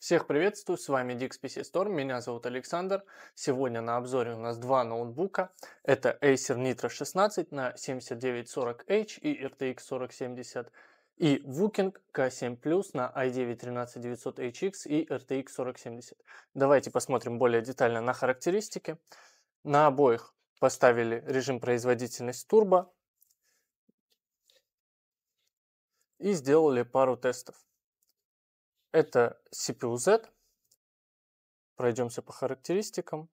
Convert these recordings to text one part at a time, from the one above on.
Всех приветствую, с вами DXPC Storm, меня зовут Александр. Сегодня на обзоре у нас два ноутбука. Это Acer Nitro 16 на 7940H и RTX 4070 и Wooking K7 Plus на i9-13900HX и RTX 4070. Давайте посмотрим более детально на характеристики. На обоих поставили режим производительность Turbo и сделали пару тестов. Это CPU-Z. Пройдемся по характеристикам.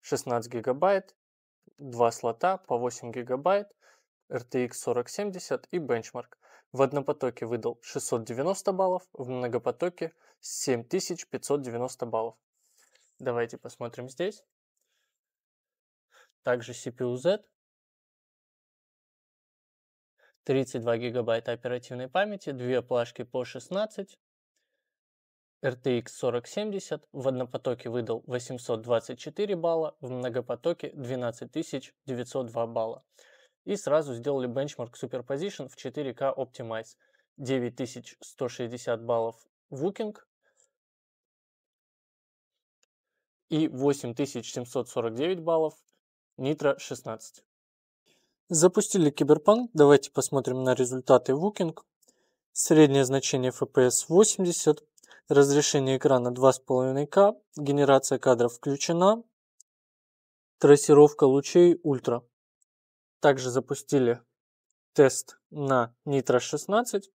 16 гигабайт, 2 слота по 8 гигабайт, RTX 4070 и бенчмарк. В однопотоке выдал 690 баллов, в многопотоке 7590 баллов. Давайте посмотрим здесь. Также CPU-Z. 32 гигабайта оперативной памяти, две плашки по 16, RTX 4070 в однопотоке выдал 824 балла, в многопотоке 12902 балла. И сразу сделали бенчмарк Superposition в 4 k Optimize. 9160 баллов Wooking и 8749 баллов Nitro 16. Запустили Киберпанк, давайте посмотрим на результаты Wooking. Среднее значение FPS 80, Разрешение экрана 2,5К. Генерация кадров включена. Трассировка лучей ультра. Также запустили тест на Nitro 16.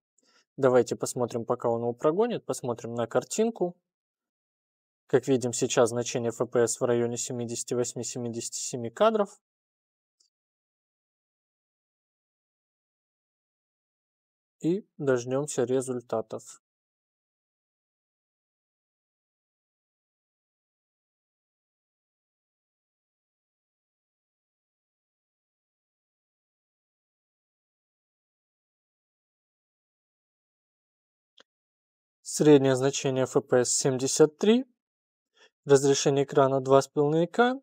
Давайте посмотрим, пока он его прогонит. Посмотрим на картинку. Как видим, сейчас значение FPS в районе 78-77 кадров. И дождемся результатов. среднее значение FPS 73, разрешение экрана 2,5К,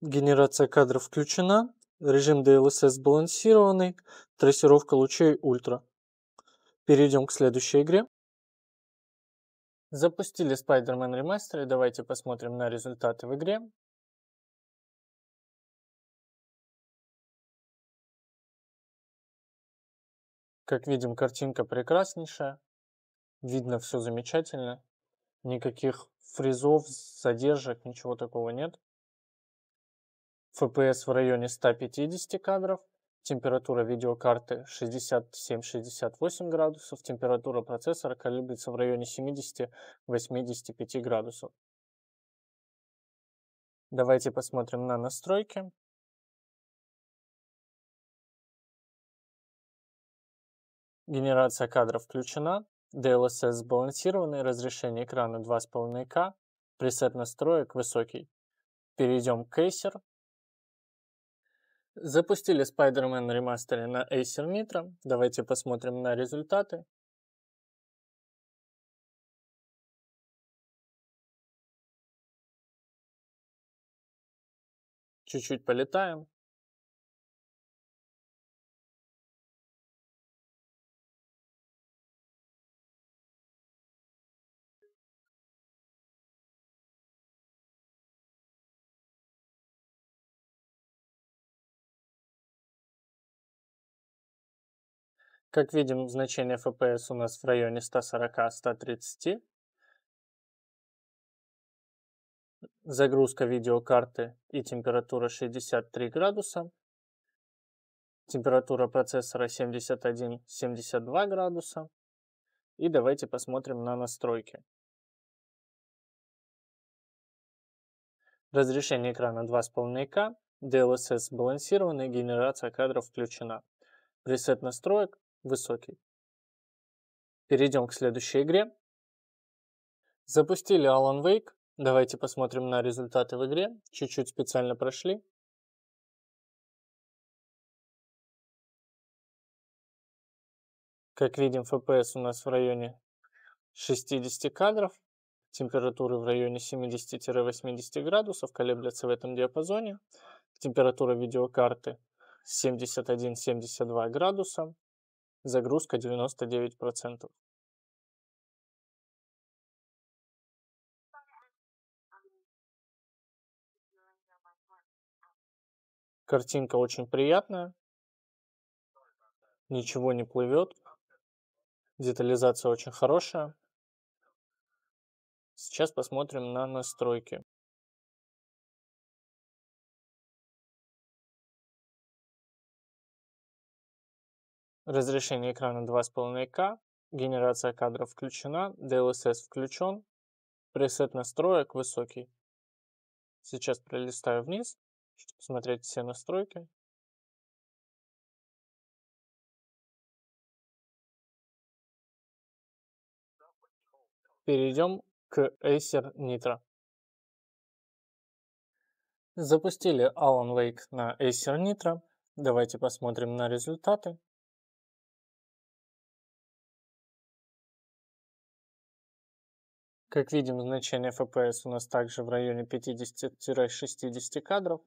генерация кадров включена, режим DLSS сбалансированный, трассировка лучей ультра. Перейдем к следующей игре. Запустили Spider-Man Remaster, давайте посмотрим на результаты в игре. Как видим, картинка прекраснейшая видно все замечательно. Никаких фризов, задержек, ничего такого нет. FPS в районе 150 кадров. Температура видеокарты 67-68 градусов. Температура процессора колеблется в районе 70-85 градусов. Давайте посмотрим на настройки. Генерация кадров включена. DLSS сбалансированный, разрешение экрана 2,5К, пресет настроек высокий. Перейдем к Acer. Запустили Spider-Man ремастере на Acer Nitro. Давайте посмотрим на результаты. Чуть-чуть полетаем. Как видим, значение FPS у нас в районе 140-130. Загрузка видеокарты и температура 63 градуса. Температура процессора 71-72 градуса. И давайте посмотрим на настройки. Разрешение экрана 2,5К, DLSS сбалансировано генерация кадров включена. Пресет настроек высокий. Перейдем к следующей игре. Запустили Alan Wake. Давайте посмотрим на результаты в игре. Чуть-чуть специально прошли. Как видим, FPS у нас в районе 60 кадров. Температуры в районе 70-80 градусов колеблятся в этом диапазоне. Температура видеокарты 71-72 градуса. Загрузка 99%. Картинка очень приятная. Ничего не плывет. Детализация очень хорошая. Сейчас посмотрим на настройки. Разрешение экрана 2,5К, генерация кадров включена, DLSS включен, пресет настроек высокий. Сейчас пролистаю вниз, чтобы посмотреть все настройки. Перейдем к Acer Nitro. Запустили Alan Wake на Acer Nitro. Давайте посмотрим на результаты. Как видим, значение FPS у нас также в районе 50-60 кадров.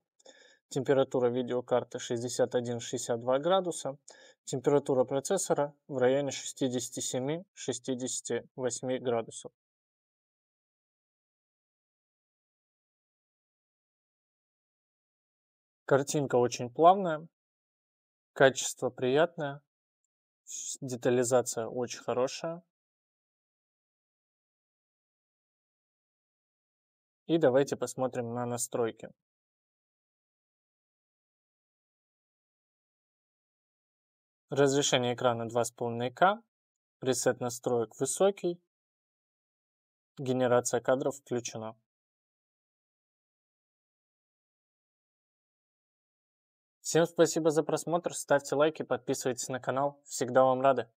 Температура видеокарты 61-62 градуса. Температура процессора в районе 67-68 градусов. Картинка очень плавная, качество приятное, детализация очень хорошая. И давайте посмотрим на настройки. Разрешение экрана 2,5К, пресет настроек высокий, генерация кадров включена. Всем спасибо за просмотр, ставьте лайки, подписывайтесь на канал, всегда вам рады.